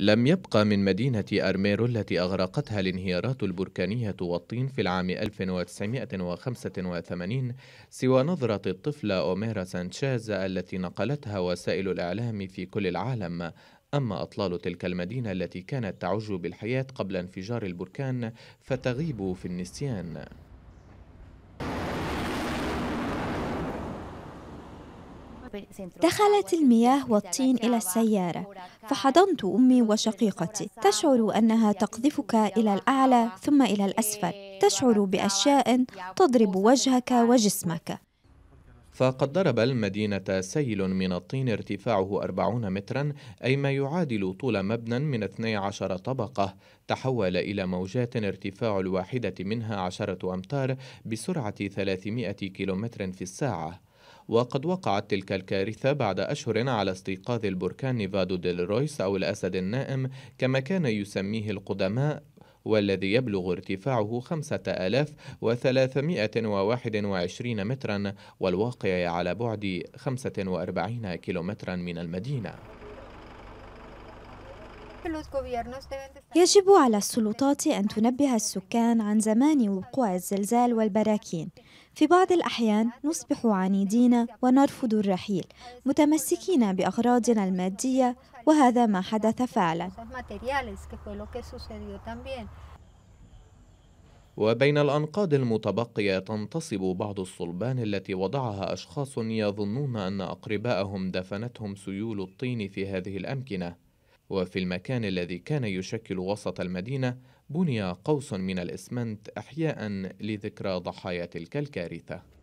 لم يبقى من مدينة أرميرو التي أغرقتها الانهيارات البركانية والطين في العام 1985 سوى نظرة الطفلة أوميرا سانشيز التي نقلتها وسائل الإعلام في كل العالم أما أطلال تلك المدينة التي كانت تعج بالحياة قبل انفجار البركان فتغيب في النسيان دخلت المياه والطين إلى السيارة فحضنت أمي وشقيقتي تشعر أنها تقذفك إلى الأعلى ثم إلى الأسفل تشعر بأشياء تضرب وجهك وجسمك فقد ضرب المدينة سيل من الطين ارتفاعه 40 مترا أي ما يعادل طول مبنى من 12 طبقة تحول إلى موجات ارتفاع الواحدة منها 10 أمتار بسرعة 300 كيلومتر في الساعة وقد وقعت تلك الكارثة بعد أشهر على استيقاظ البركان نيفادو ديل رويس أو الأسد النائم كما كان يسميه القدماء والذي يبلغ ارتفاعه 5321 مترا والواقع على بعد 45 كيلومترا من المدينة يجب على السلطات أن تنبه السكان عن زمان وقوع الزلزال والبراكين في بعض الأحيان نصبح عنيدين ونرفض الرحيل متمسكين بأغراضنا المادية وهذا ما حدث فعلا وبين الأنقاض المتبقية تنتصب بعض الصلبان التي وضعها أشخاص يظنون أن أقرباءهم دفنتهم سيول الطين في هذه الأمكنة وفي المكان الذي كان يشكل وسط المدينة بني قوس من الإسمنت أحياء لذكرى ضحايا تلك الكارثة